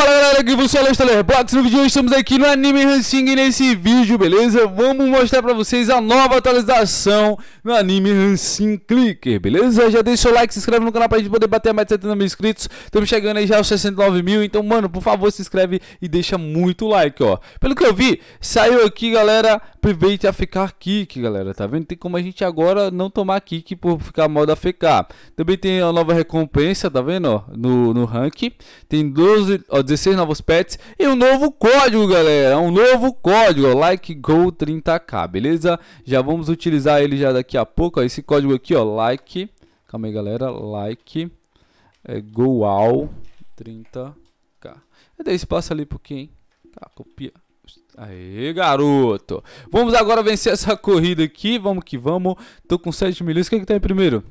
para galera, aqui você é o No vídeo estamos aqui no Anime Hansing nesse vídeo, beleza? Vamos mostrar pra vocês a nova atualização no Anime Hansing Clicker, beleza? Já deixa o like, se inscreve no canal pra gente poder bater mais de 70 mil inscritos. Estamos chegando aí já aos 69 mil, então, mano, por favor, se inscreve e deixa muito like, ó. Pelo que eu vi, saiu aqui, galera, Private ficar Kick, galera, tá vendo? Tem como a gente agora não tomar kick por ficar modo AFK. Também tem a nova recompensa, tá vendo, ó, no, no rank. Tem 12, ó, 16 novas novos pets e um novo código, galera. Um novo código, like go 30 k beleza? Já vamos utilizar ele já daqui a pouco. Ó, esse código aqui, ó, Like. Calma aí, galera. Like é, Goal30k. Dá espaço ali um pouquinho, Tá, copia. Aê, garoto. Vamos agora vencer essa corrida aqui. Vamos que vamos. Tô com 7 milhões. O que é que tá em primeiro?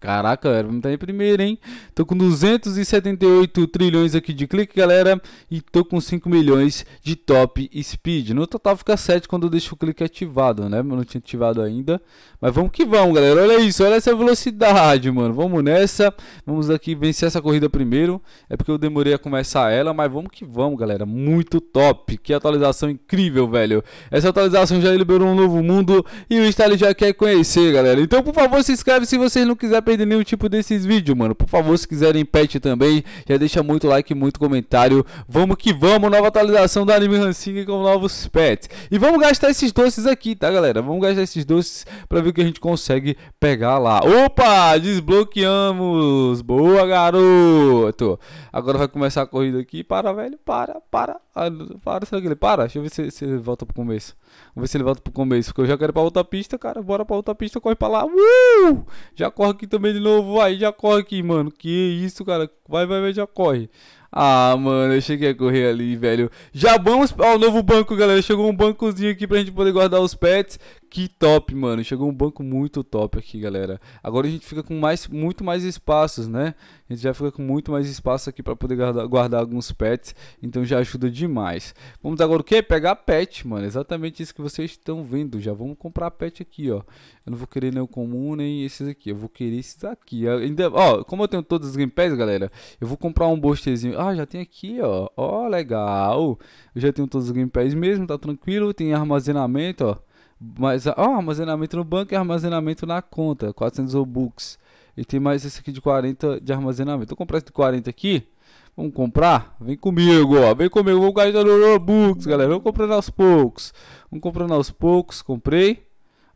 Caraca, galera, vamos estar em primeiro, hein? Tô com 278 trilhões aqui de clique, galera. E tô com 5 milhões de top speed. No total fica 7 quando eu deixo o clique ativado, né? Eu não tinha ativado ainda. Mas vamos que vamos, galera. Olha isso, olha essa velocidade, mano. Vamos nessa. Vamos aqui vencer essa corrida primeiro. É porque eu demorei a começar ela, mas vamos que vamos, galera. Muito top. Que atualização incrível, velho. Essa atualização já liberou um novo mundo e o Style já quer conhecer, galera. Então, por favor, se inscreve se vocês não quiserem perder nenhum tipo desses vídeos, mano. Por favor, se quiserem pet também, já deixa muito like, muito comentário. Vamos que vamos, nova atualização do Anime Hansing com novos pets. E vamos gastar esses doces aqui, tá, galera? Vamos gastar esses doces pra ver o que a gente consegue pegar lá. Opa, desbloqueamos. Boa, garoto. Agora vai começar a corrida aqui. Para, velho, para, para. Ah, para, será que ele para? Deixa eu ver se, se ele volta pro começo. Vamos ver se ele volta pro começo, porque eu já quero ir pra outra pista, cara. Bora pra outra pista, corre pra lá. Uh! Já corre aqui também também de novo, vai, já corre aqui, mano. Que isso, cara. Vai, vai, vai, já corre. Ah, mano, eu cheguei a correr ali, velho. Já vamos ao novo banco, galera. Chegou um bancozinho aqui pra gente poder guardar os pets. Que top, mano. Chegou um banco muito top aqui, galera. Agora a gente fica com mais, muito mais espaços, né? A gente já fica com muito mais espaço aqui pra poder guardar, guardar alguns pets. Então já ajuda demais. Vamos agora o quê? Pegar pet, mano. Exatamente isso que vocês estão vendo. Já vamos comprar pet aqui, ó. Eu não vou querer nem o comum, nem esses aqui. Eu vou querer esses aqui. ainda, ó, como eu tenho todos os gamepads, galera, eu vou comprar um boosterzinho. Ah, já tem aqui, ó. Ó, legal. Eu já tenho todos os gamepads mesmo, tá tranquilo. Tem armazenamento, ó. Mas, ó, armazenamento no banco e armazenamento na conta. 400 Robux. E tem mais esse aqui de 40 de armazenamento. Vou comprar esse de 40 aqui. Vamos comprar? Vem comigo, ó. Vem comigo. Vou gastar no Robux, galera. Vamos comprando aos poucos. Vamos comprando aos poucos. Comprei.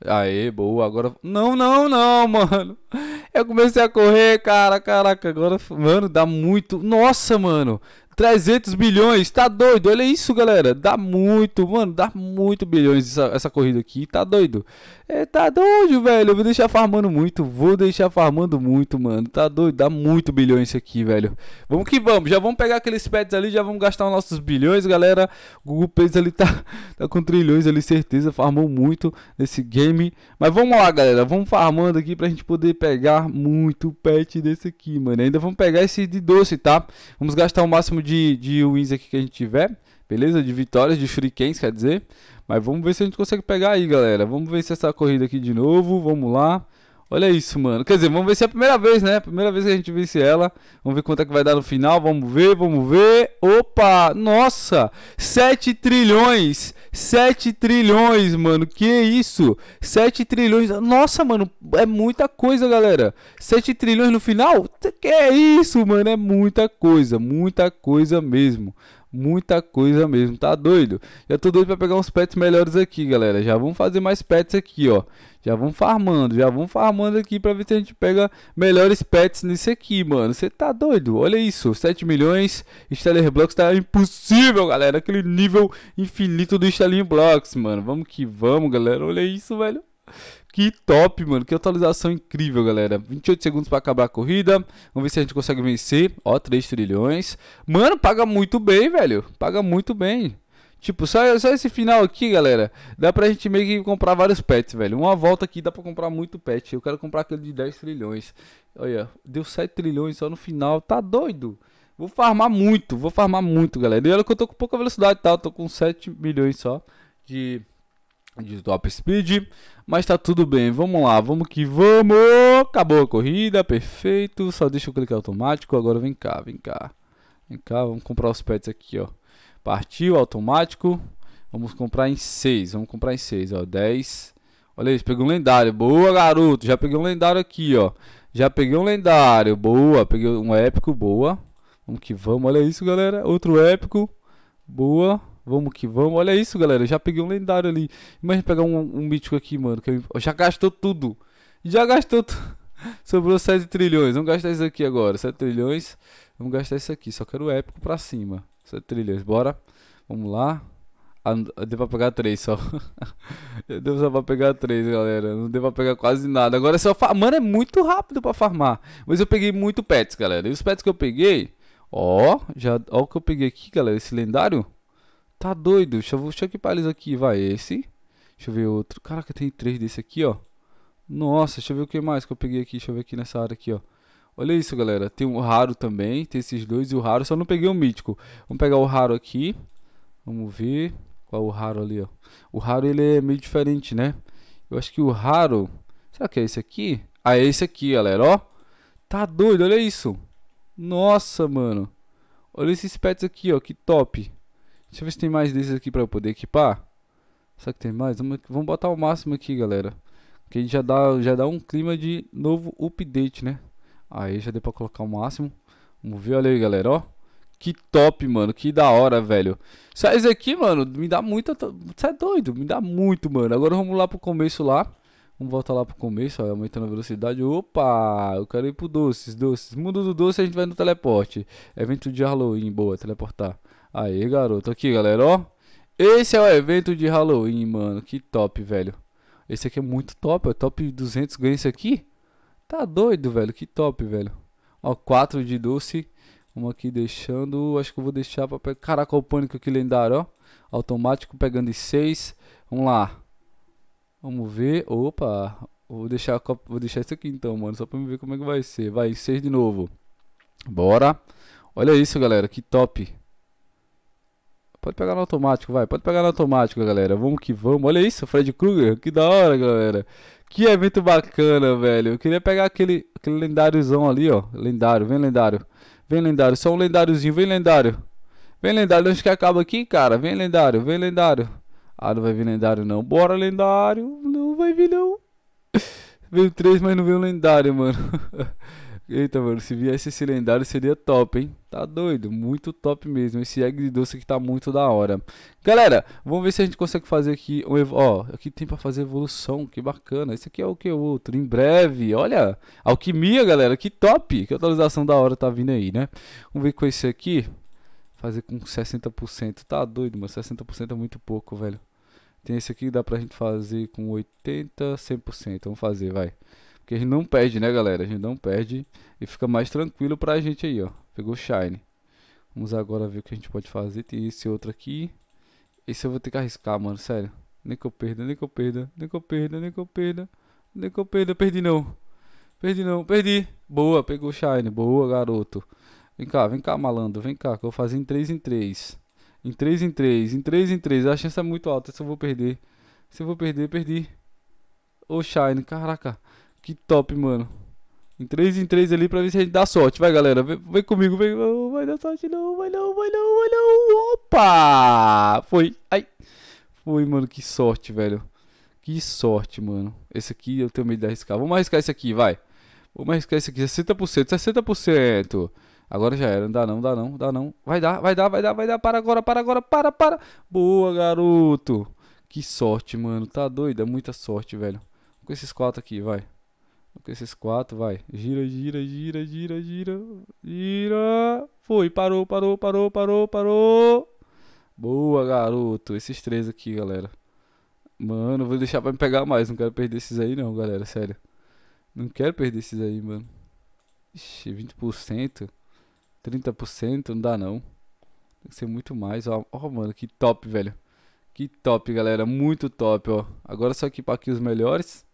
Aê, boa, agora. Não, não, não, mano. Eu comecei a correr, cara, caraca, agora, mano, dá muito. Nossa, mano. 300 bilhões, tá doido? Olha isso, galera. Dá muito, mano, dá muito bilhões essa, essa corrida aqui, tá doido? É, tá doido, velho. Eu vou deixar farmando muito, vou deixar farmando muito, mano. Tá doido, dá muito bilhões isso aqui, velho. Vamos que vamos, já vamos pegar aqueles pets ali, já vamos gastar os nossos bilhões, galera. Google Pays ali tá, tá com trilhões ali, certeza, farmou muito nesse game. Mas vamos lá, galera, vamos farmando aqui pra gente poder pegar muito pet desse aqui, mano. Ainda vamos pegar esse de doce, tá? Vamos gastar o máximo de de, de wins aqui que a gente tiver, beleza? De vitórias, de shurikens, quer dizer. Mas vamos ver se a gente consegue pegar aí, galera. Vamos ver se essa corrida aqui de novo. Vamos lá. Olha isso, mano. Quer dizer, vamos ver se é a primeira vez, né? Primeira vez que a gente vence ela. Vamos ver quanto é que vai dar no final. Vamos ver, vamos ver. Opa! Nossa! 7 trilhões! 7 trilhões, mano. Que isso? 7 trilhões. Nossa, mano. É muita coisa, galera. 7 trilhões no final? Que é isso, mano? É muita coisa. Muita coisa mesmo muita coisa mesmo, tá doido? Já tô doido pra pegar uns pets melhores aqui, galera. Já vamos fazer mais pets aqui, ó. Já vamos farmando, já vamos farmando aqui pra ver se a gente pega melhores pets nisso aqui, mano. Você tá doido? Olha isso, 7 milhões. Stellar Blocks tá impossível, galera. Aquele nível infinito do Stellar Blocks, mano. Vamos que vamos, galera. Olha isso, velho. Que top, mano. Que atualização incrível, galera. 28 segundos para acabar a corrida. Vamos ver se a gente consegue vencer. Ó, 3 trilhões. Mano, paga muito bem, velho. Paga muito bem. Tipo, só, só esse final aqui, galera, dá pra gente meio que comprar vários pets, velho. Uma volta aqui dá pra comprar muito pet. Eu quero comprar aquele de 10 trilhões. Olha, deu 7 trilhões só no final. Tá doido? Vou farmar muito, vou farmar muito, galera. E olha que eu tô com pouca velocidade, tá? Eu tô com 7 milhões só de de top speed, mas tá tudo bem. Vamos lá, vamos que vamos! Acabou a corrida, perfeito. Só deixa eu clicar automático. Agora vem cá, vem cá. Vem cá, vamos comprar os pets aqui, ó. Partiu automático. Vamos comprar em 6, vamos comprar em 6, ó, 10. Olha isso, peguei um lendário. Boa, garoto. Já peguei um lendário aqui, ó. Já peguei um lendário. Boa, peguei um épico, boa. Vamos que vamos. Olha isso, galera. Outro épico. Boa. Vamos que vamos. Olha isso, galera. Já peguei um lendário ali. Imagina pegar um, um mítico aqui, mano. Que eu... Já gastou tudo. Já gastou tudo. Sobrou 7 trilhões. Vamos gastar isso aqui agora. 7 trilhões. Vamos gastar isso aqui. Só quero épico pra cima. 7 trilhões. Bora. Vamos lá. Ah, deu pra pegar 3 só. deu só pra pegar 3, galera. Não deu pra pegar quase nada. Agora é só. farmar, Mano, é muito rápido pra farmar. Mas eu peguei muito pets, galera. E os pets que eu peguei. Ó, já. Ó o que eu peguei aqui, galera. Esse lendário. Tá doido? Deixa eu, deixa eu equipar eles aqui. Vai, esse. Deixa eu ver outro. Caraca, tem três desse aqui, ó. Nossa, deixa eu ver o que mais que eu peguei aqui. Deixa eu ver aqui nessa área aqui, ó. Olha isso, galera. Tem um raro também. Tem esses dois e o raro. Só não peguei o mítico. Vamos pegar o raro aqui. Vamos ver. Qual é o raro ali, ó. O raro, ele é meio diferente, né? Eu acho que o raro... Será que é esse aqui? Ah, é esse aqui, galera, ó. Tá doido, olha isso. Nossa, mano. Olha esses pets aqui, ó. Que top. Deixa eu ver se tem mais desses aqui pra eu poder equipar. Será que tem mais? Vamos, vamos botar o máximo aqui, galera. Que já dá, já dá um clima de novo update, né? Aí já deu pra colocar o máximo. Vamos ver, olha aí, galera, ó. Que top, mano. Que da hora, velho. Só isso aqui, mano, me dá muita... Você é doido, me dá muito, mano. Agora vamos lá pro começo lá. Vamos voltar lá pro começo, ó, aumentando a velocidade. Opa, eu quero ir pro doces, doces. Mundo do doce a gente vai no teleporte. Evento de Halloween, boa, teleportar. Aí, garoto. Aqui, galera, ó. Esse é o evento de Halloween, mano. Que top, velho. Esse aqui é muito top, é Top 200 ganha esse aqui. Tá doido, velho. Que top, velho. Ó, 4 de doce. Vamos aqui deixando. Acho que eu vou deixar pra pegar. Caraca, o pânico aqui lendário, ó. Automático pegando em 6. Vamos lá. Vamos ver. Opa. Vou deixar, vou deixar isso aqui então, mano. Só pra ver como é que vai ser. Vai, 6 de novo. Bora. Olha isso, galera. Que top. Pode pegar no automático, vai. Pode pegar no automático, galera. Vamos que vamos. Olha isso, Fred Krueger. Que da hora, galera. Que evento bacana, velho. Eu queria pegar aquele, aquele lendáriozão ali, ó. Lendário, vem lendário. Vem lendário, só um lendáriozinho. Vem lendário. Vem lendário, onde que acaba aqui, cara? Vem lendário, vem lendário. Ah, não vai vir lendário, não. Bora, lendário. Não vai vir, não. Veio três, mas não veio lendário, mano. Eita, mano, se viesse esse lendário seria top, hein? Tá doido, muito top mesmo. Esse egg doce aqui tá muito da hora. Galera, vamos ver se a gente consegue fazer aqui um Ó, aqui tem pra fazer evolução, que bacana. Esse aqui é o que outro, em breve. Olha, alquimia, galera, que top. Que atualização da hora tá vindo aí, né? Vamos ver com esse aqui. Fazer com 60%. Tá doido, mano, 60% é muito pouco, velho. Tem esse aqui, que dá pra gente fazer com 80, 100%. Vamos fazer, vai. Porque a gente não perde, né, galera? A gente não perde e fica mais tranquilo pra gente aí, ó. Pegou Shine. Vamos agora ver o que a gente pode fazer. Tem esse outro aqui. Esse eu vou ter que arriscar, mano, sério. Nem que eu perda, nem que eu perda, nem que eu perda, nem que eu perda. Nem que eu perda, perdi não. Perdi não, perdi. Boa, pegou Shine. Boa, garoto. Vem cá, vem cá, malandro. Vem cá, que eu vou fazer em 3 em 3. Em 3 em 3, em 3 em 3. A chance é muito alta, se eu vou perder. Se eu vou perder, perdi. Ô, oh, Shine, caraca. Que top, mano. Em 3 em 3 ali pra ver se a gente dá sorte. Vai, galera. Vem, vem comigo. Vem. vai dar sorte, não. Vai não, vai não, vai não. Opa! Foi. Ai. Foi, mano. Que sorte, velho. Que sorte, mano. Esse aqui eu tenho medo de arriscar. Vamos arriscar esse aqui, vai. Vamos arriscar esse aqui. 60%, 60%. Agora já era. Não dá não, dá não, dá não. Vai dar, vai dar, vai dar, vai dar. Para agora, para agora, para, para. Boa, garoto. Que sorte, mano. Tá doido? É muita sorte, velho. Com esses quatro aqui, vai com esses quatro, vai. Gira, gira, gira, gira, gira, gira. Foi, parou, parou, parou, parou, parou. Boa, garoto. Esses três aqui, galera. Mano, vou deixar pra me pegar mais. Não quero perder esses aí, não, galera. Sério. Não quero perder esses aí, mano. Ixi, 20%. 30% não dá, não. Tem que ser muito mais. Ó, ó, mano, que top, velho. Que top, galera. Muito top, ó. Agora só equipar aqui os melhores.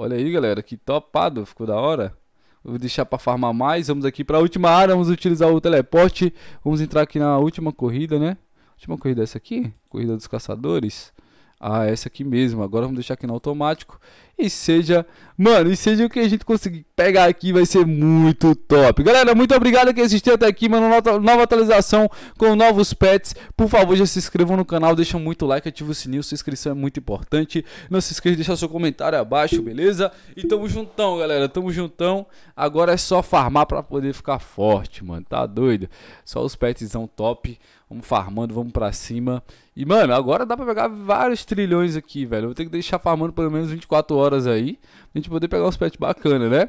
Olha aí, galera, que topado, ficou da hora. Vou deixar para farmar mais, vamos aqui para a última área, vamos utilizar o teleporte. Vamos entrar aqui na última corrida, né? Última corrida é essa aqui? Corrida dos caçadores. Ah, é essa aqui mesmo. Agora vamos deixar aqui no automático. E seja, mano, e seja o que a gente conseguir pegar aqui vai ser muito top. Galera, muito obrigado que assistiu até aqui, mano. Nova atualização com novos pets. Por favor, já se inscrevam no canal, deixa muito like, ativa o sininho, sua inscrição é muito importante. Não se esqueça de deixar seu comentário abaixo, beleza? E tamo juntão, galera. Tamo juntão. Agora é só farmar pra poder ficar forte, mano. Tá doido? Só os petzão top. Vamos farmando, vamos pra cima. E, mano, agora dá pra pegar vários trilhões aqui, velho. Eu vou ter que deixar farmando pelo menos 24 horas aí. Pra gente poder pegar uns pets bacana né?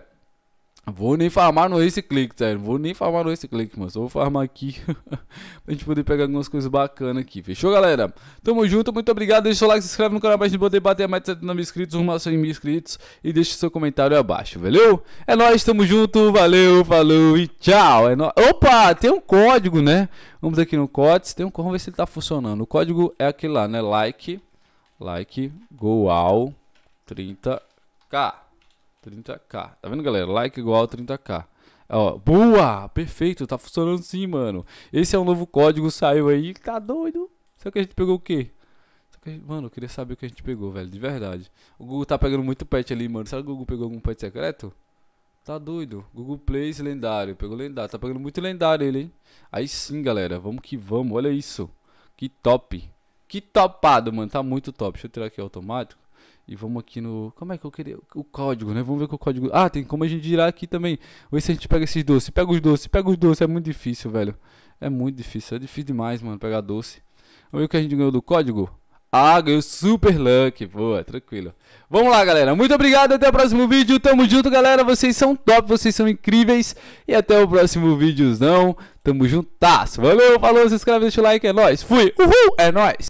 Vou nem farmar no Ace Click, sério. Vou nem farmar no Ace Click, mano. Só vou farmar aqui pra gente poder pegar algumas coisas bacanas aqui. Fechou, galera? Tamo junto, muito obrigado. Deixa o like, se inscreve no canal pra gente poder bater mais de 70 mil inscritos, rumo a 100 mil inscritos. E deixa seu comentário abaixo, valeu? É nóis, tamo junto, valeu, falou e tchau. É nóis. Opa, tem um código, né? Vamos aqui no codes, Tem um código, vamos ver se ele tá funcionando. O código é aquele lá, né? Like, like, goal 30k. 30k. Tá vendo, galera? Like igual 30k. Ó, boa! Perfeito, tá funcionando sim, mano. Esse é um novo código, saiu aí. Tá doido? Será que a gente pegou o quê? mano, eu queria saber o que a gente pegou, velho. De verdade. O Google tá pegando muito pet ali, mano. Será que o Google pegou algum pet secreto? Tá doido. Google Play lendário. Pegou lendário. Tá pegando muito lendário ele, hein? Aí sim, galera. Vamos que vamos. Olha isso. Que top. Que topado, mano. Tá muito top. Deixa eu tirar aqui automático. E vamos aqui no. Como é que eu queria. O código, né? Vamos ver o código. Ah, tem como a gente girar aqui também. Vamos ver se a gente pega esses doces. Pega os doces, pega os doces. É muito difícil, velho. É muito difícil. É difícil demais, mano, pegar doce. Vamos ver o que a gente ganhou do código? Ah, ganhou super luck. Boa, tranquilo. Vamos lá, galera. Muito obrigado. Até o próximo vídeo. Tamo junto, galera. Vocês são top, vocês são incríveis. E até o próximo vídeozão. Tamo juntas Valeu, falou, se inscreve, deixa o like. É nóis. Fui. Uhul, é nóis.